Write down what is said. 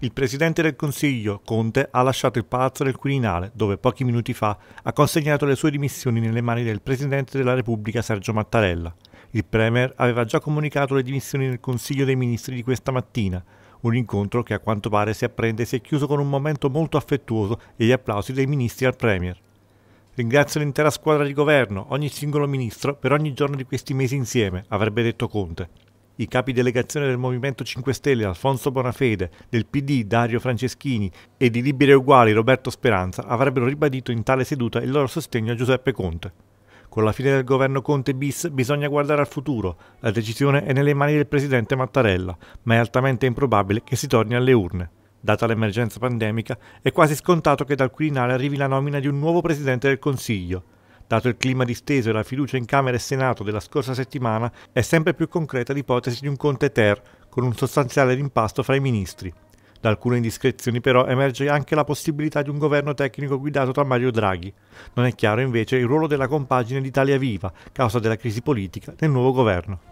Il presidente del Consiglio, Conte, ha lasciato il palazzo del Quirinale, dove pochi minuti fa ha consegnato le sue dimissioni nelle mani del presidente della Repubblica Sergio Mattarella. Il Premier aveva già comunicato le dimissioni nel Consiglio dei Ministri di questa mattina, un incontro che a quanto pare si apprende e si è chiuso con un momento molto affettuoso e gli applausi dei ministri al Premier. Ringrazio l'intera squadra di governo, ogni singolo ministro, per ogni giorno di questi mesi insieme, avrebbe detto Conte i capi delegazione del Movimento 5 Stelle Alfonso Bonafede, del PD Dario Franceschini e di Liberi Uguali Roberto Speranza avrebbero ribadito in tale seduta il loro sostegno a Giuseppe Conte. Con la fine del governo Conte bis bisogna guardare al futuro, la decisione è nelle mani del presidente Mattarella, ma è altamente improbabile che si torni alle urne. Data l'emergenza pandemica, è quasi scontato che dal Quirinale arrivi la nomina di un nuovo presidente del Consiglio dato il clima disteso e la fiducia in Camera e Senato della scorsa settimana, è sempre più concreta l'ipotesi di un Conte Ter, con un sostanziale rimpasto fra i ministri. Da alcune indiscrezioni però emerge anche la possibilità di un governo tecnico guidato da Mario Draghi. Non è chiaro invece il ruolo della compagine d'Italia Viva, causa della crisi politica, nel nuovo governo.